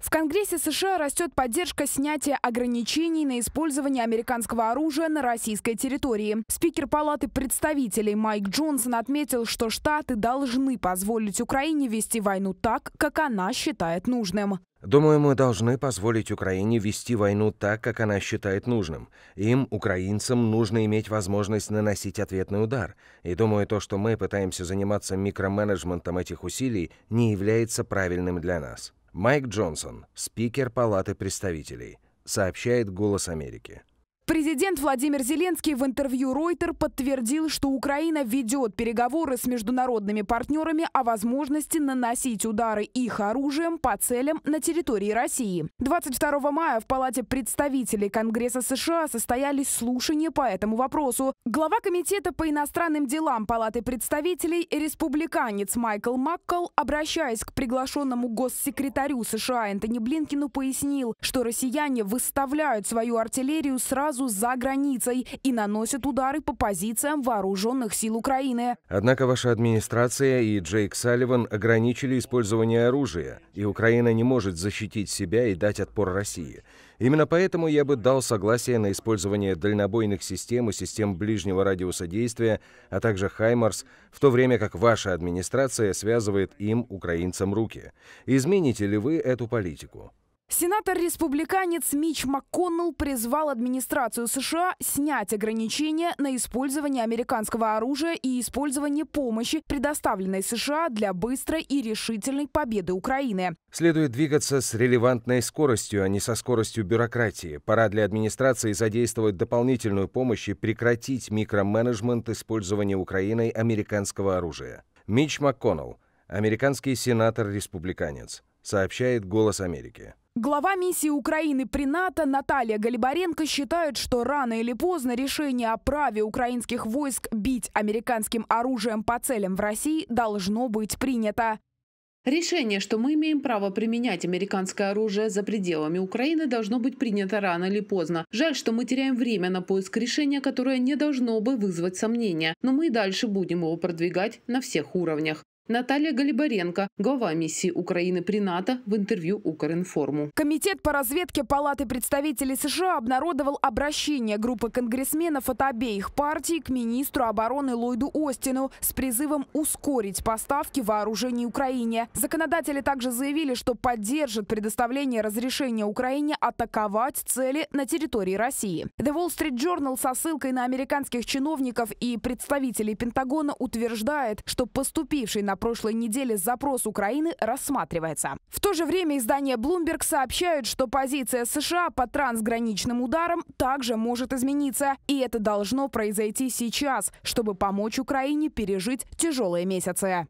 В Конгрессе США растет поддержка снятия ограничений на использование американского оружия на российской территории. Спикер Палаты представителей Майк Джонсон отметил, что Штаты должны позволить Украине вести войну так, как она считает нужным. Думаю, мы должны позволить Украине вести войну так, как она считает нужным. Им, украинцам, нужно иметь возможность наносить ответный удар. И думаю, то, что мы пытаемся заниматься микроменеджментом этих усилий, не является правильным для нас. Майк Джонсон, спикер Палаты представителей, сообщает «Голос Америки». Президент Владимир Зеленский в интервью Reuters подтвердил, что Украина ведет переговоры с международными партнерами о возможности наносить удары их оружием по целям на территории России. 22 мая в Палате представителей Конгресса США состоялись слушания по этому вопросу. Глава Комитета по иностранным делам Палаты представителей республиканец Майкл Маккл, обращаясь к приглашенному госсекретарю США Энтони Блинкину, пояснил, что россияне выставляют свою артиллерию сразу базу за границей и наносят удары по позициям вооруженных сил Украины. Однако ваша администрация и Джейк Салливан ограничили использование оружия, и Украина не может защитить себя и дать отпор России. Именно поэтому я бы дал согласие на использование дальнобойных систем и систем ближнего радиуса действия, а также «Хаймарс», в то время как ваша администрация связывает им, украинцам, руки. Измените ли вы эту политику? Сенатор-республиканец Мич МакКоннелл призвал администрацию США снять ограничения на использование американского оружия и использование помощи, предоставленной США для быстрой и решительной победы Украины. Следует двигаться с релевантной скоростью, а не со скоростью бюрократии. Пора для администрации задействовать дополнительную помощь и прекратить микроменеджмент использования Украиной американского оружия. Мич МакКоннелл, американский сенатор-республиканец, сообщает «Голос Америки». Глава миссии Украины при НАТО Наталья Гальбаренко считает, что рано или поздно решение о праве украинских войск бить американским оружием по целям в России должно быть принято. Решение, что мы имеем право применять американское оружие за пределами Украины, должно быть принято рано или поздно. Жаль, что мы теряем время на поиск решения, которое не должно бы вызвать сомнения, но мы и дальше будем его продвигать на всех уровнях. Наталья Галибаренко, глава миссии Украины при НАТО, в интервью Укринформу. Комитет по разведке Палаты представителей США обнародовал обращение группы конгрессменов от обеих партий к министру обороны Ллойду Остину с призывом ускорить поставки вооружений Украине. Законодатели также заявили, что поддержат предоставление разрешения Украине атаковать цели на территории России. The Wall Street Journal со ссылкой на американских чиновников и представителей Пентагона утверждает, что поступивший на на прошлой неделе запрос Украины рассматривается. В то же время издание Bloomberg сообщает, что позиция США по трансграничным ударам также может измениться. И это должно произойти сейчас, чтобы помочь Украине пережить тяжелые месяцы.